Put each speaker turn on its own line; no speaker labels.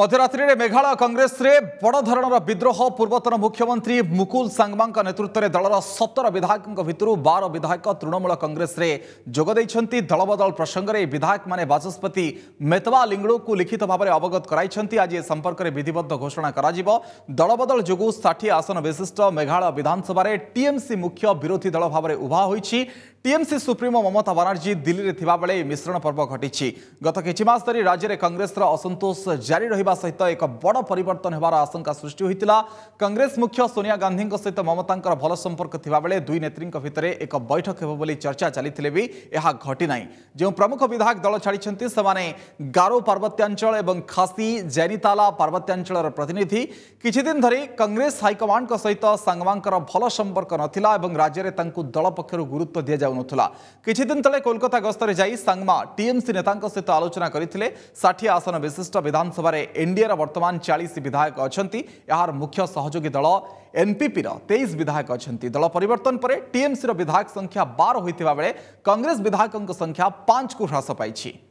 মধ্যরাত্রিরে মেঘালয় কংগ্রেসে বড় ধরনের বিদ্রোহ পূর্বতন মুখ্যমন্ত্রী মুকুল সাংমা নেতৃত্বের দলর সতর বিধায়ক ভিতর বার বিধায়ক তৃণমূল কংগ্রেসে যোগদাই দলবদল প্রসঙ্গে এই বিধায়ক মানে বাচস্পতি মেতবা লিঙ্গড়ু লিখিত ভাবে অবগত করাইছেন আজ এ সম্পর্কের বিধিবদ্ধ ঘোষণা করা দলবদল যোগ ষাঠি আসন বিশিষ্ট মেঘালয় বিধানসভার টিএমসি মুখ্য বিরোধী দল ভাবে উভা হয়েছে টিএমসি সুপ্রিমো মমতা বানার্জী দিল্লীতে থাকবে এই মিশ্রণ পর্ব ঘটিছে গত কিছু মাস ধর রাজ্যের কংগ্রেসর অসন্তোষ জারি রয়েছে ରହିବା ସହିତ ଏକ ବଡ଼ ପରିବର୍ତ୍ତନ ହେବାର ଆଶଙ୍କା ସୃଷ୍ଟି ହୋଇଥିଲା କଂଗ୍ରେସ ମୁଖ୍ୟ ସୋନିଆ ଗାନ୍ଧୀଙ୍କ ସହିତ ମମତାଙ୍କର ଭଲ ସମ୍ପର୍କ ଥିବାବେଳେ ଦୁଇ ନେତ୍ରୀଙ୍କ ଭିତରେ ଏକ ବୈଠକ ହେବ ବୋଲି ଚର୍ଚ୍ଚା ଚାଲିଥିଲେ ବି ଏହା ଘଟିନାହିଁ ଯେଉଁ ପ୍ରମୁଖ ବିଧାୟକ ଦଳ ଛାଡ଼ିଛନ୍ତି ସେମାନେ ଗାରୋ ପାର୍ବତ୍ୟାଞ୍ଚଳ ଏବଂ ଖାସି ଜୈନିତାଲା ପାର୍ବତ୍ୟାଞ୍ଚଳର ପ୍ରତିନିଧି କିଛିଦିନ ଧରି କଂଗ୍ରେସ ହାଇକମାଣ୍ଡଙ୍କ ସହିତ ସାଙ୍ଗମାଙ୍କର ଭଲ ସମ୍ପର୍କ ନଥିଲା ଏବଂ ରାଜ୍ୟରେ ତାଙ୍କୁ ଦଳ ପକ୍ଷରୁ ଗୁରୁତ୍ୱ ଦିଆଯାଉନଥିଲା କିଛିଦିନ ତଳେ କୋଲକାତା ଗସ୍ତରେ ଯାଇ ସାଙ୍ଗମା ଟିଏମ୍ସି ନେତାଙ୍କ ସହିତ ଆଲୋଚନା କରିଥିଲେ ଷାଠିଏ ଆସନ ବିଶିଷ୍ଟ ବିଧାନସଭାରେ एनडीए वर्तमान चालीस विधायक अच्छा यार मुख्य सहयोगी दल एनपीपी तेईस विधायक अच्छा दल पर टीएमसी विधायक संख्या बार होता बेले कंग्रेस विधायकों संख्या पांच को ह्रास पाई